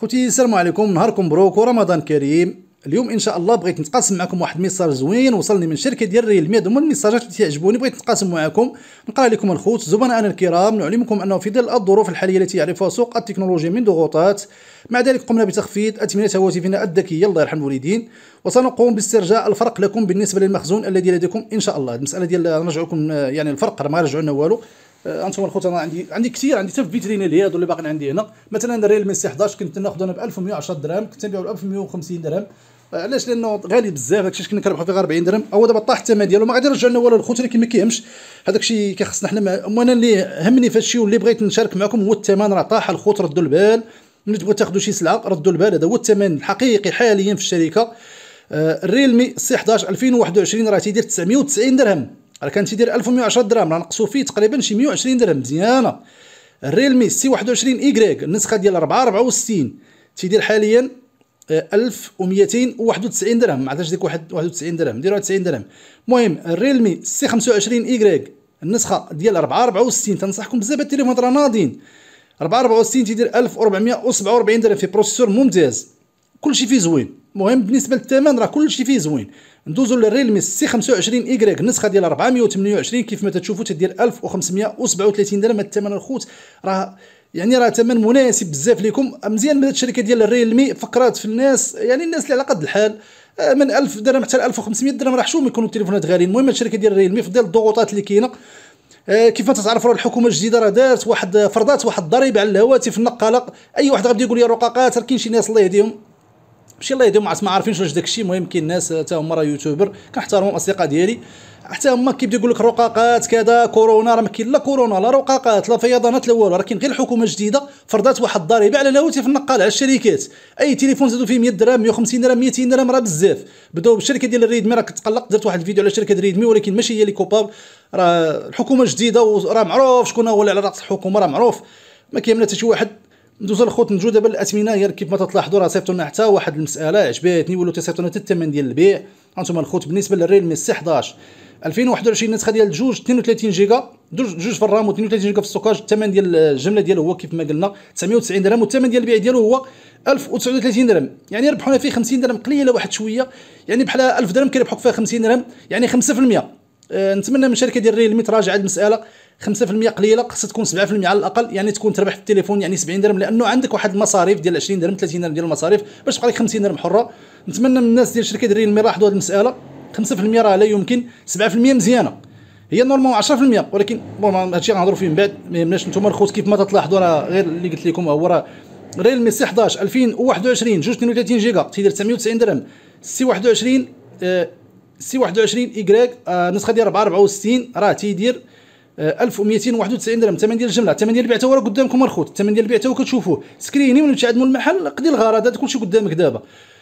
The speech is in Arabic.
خوتي السلام عليكم نهاركم مبروك ورمضان كريم اليوم ان شاء الله بغيت نتقاسم معكم واحد الميساج زوين وصلني من شركه ديال ريل ميد هما الميساجات اللي تعجبوني بغيت نتقاسم معكم نقرا لكم الخوت انا الكرام نعلمكم انه في ظل الظروف الحاليه التي يعرفها سوق التكنولوجيا من ضغوطات مع ذلك قمنا بتخفيض اثمنه هواتفنا الذكيه الله يرحم الوالدين وسنقوم باسترجاع الفرق لكم بالنسبه للمخزون الذي لديكم ان شاء الله المساله ديال نرجعكم يعني الفرق راه ما رجعوا لنا والو آه، انتم الخوت انا عندي عندي كثير عندي حتى في فيتريني اللي هادو اللي باقيين عندي هنا مثلا ريال ميسي 11 كنت ناخذ انا ب 1110 درهم كنت نبيعو ب 1150 درهم آه، علاش لانه غالي بزاف هادشي كنا كنربحو فيه غير 40 درهم هو دابا طاح الثمن ديالو ما غادي يرجع لنا والو الخوت ولكن ما كيهمش هذاك الشيء كيخصنا حنا انا اللي همني في هادشي واللي بغيت نشارك معكم هو الثمن راه طاح الخوت ردوا البال ملي تبغوا تاخذوا شي سلعه ردوا البال هذا هو الثمن الحقيقي حاليا في الشركه الريلمي سي 11 2021 راه تيدير 990 درهم راه كان تيدير 1110 درهم راه نقصوا فيه تقريبا شي 120 درهم مزيانه الريلمي سي 21 ايكغيك النسخه ديال 4 64 تيدير حاليا 1291 آه، درهم ما عرفتش ديك واحد 91 درهم ديروها 90 درهم المهم الريلمي سي 25 ايكغيك النسخه ديال 4 64 تنصحكم بزاف هاد التليفونات راه ناضين 4 64 تيدير 1447 درهم في بروسيسور ممتاز كلشي فيه زوين المهم بالنسبه للثمن راه كلشي فيه زوين ندوزو للريلمي سي 25 ايكغيك النسخه ديال 428 كيف ما تتشوفوا تدير 1537 درهم الثمن الخوت راه يعني راه ثمن مناسب بزاف ليكم مزيان من الشركه ديال الريلمي فكرات في الناس يعني الناس اللي على قد الحال آه، من 1000 درهم حتى 1500 درهم راه حشوم يكونوا التليفونات غاليين المهم الشركه ديال الريلمي في ظل الضغوطات اللي كاينه آه، كيف تتعرفوا الحكومه الجديده راه دارت واحد فرضات واحد الضريبه على الهواتف النقاله اي واحد غادي يقول يا رقاقات راه كاين شي ناس الله يهديهم ماشي الله يهديهم عاد ما عارفينش واش داكشي المهم كاين ناس حتى هما راه يوتيوبر كنحترمهم الاصدقاء ديالي حتى هما كيبدا يقول لك رقاقات كذا كورونا راه ما كاين لا كورونا لا رقاقات لا فيضانات لا والو راه كاين غير الحكومه الجديده فرضات واحد الضريبه على الهواتف النقال على الشركات اي تليفون زادوا فيه 100 درهم 150 درهم 200 درهم راه بزاف بداو بالشركه ديال الريدمي راه كتقلق درت واحد الفيديو على شركه ريدمي ولكن ماشي هي اللي كوباب راه الحكومه الجديده وراه معروف شكون هو اللي على راس الحكومه راه معروف ما كاين حتى شي واحد ندوزو الخوت نجو دابا الاثمنه هي كيف ما تلاحظوا راه صيفطوا لنا حتى واحد المساله عجبتني ولو تصيفطوا لنا حتى الثمن ديال البيع هانتوما الخوت بالنسبه للريلمي 11 2021 النسخه ديال جوج 32 جيجا جوج في الرام و32 جيجا في السوكاج الثمن ديال الجمله ديالو هو كيف ما قلنا 990 درهم والثمن ديال البيع ديالو هو 1039 درهم يعني ربحونا فيه 50 درهم قليله واحد شويه يعني بحال 1000 درهم كيربحوك فيها 50 درهم يعني 5% آه، نتمنى من الشركه ديال ريلمي تراجع هذه المساله 5% قليله خصها تكون 7% على الاقل يعني تكون تربح في التليفون يعني 70 درهم لانه عندك واحد المصاريف ديال 20 درهم 30 درهم ديال المصاريف باش تبقى لك 50 درهم حره نتمنى من الناس ديال شركه ريلمي يلاحظوا هذه المساله 5% راه لا يمكن 7% مزيانه هي نورمال 10% ولكن بون هادشي غنهضروا فيه من بعد ما يهمناش نتوما الخوت كيف ما تلاحظوا راه غير اللي قلت لكم هو راه ريلمي سي 11 2021 32 جيجا تيدير 990 درهم سي 21 اه سي 21 ايكغيك النسخه ديال وستين راه تيدير 1291 آه، درهم الثمن ديال الجمله الثمن ديال اللي بعته راه قدامكم الخوت الثمن ديال اللي بعته كتشوفوه سكريني ولا مشي عند المحل قدي الغرض كلشي قدامك دابا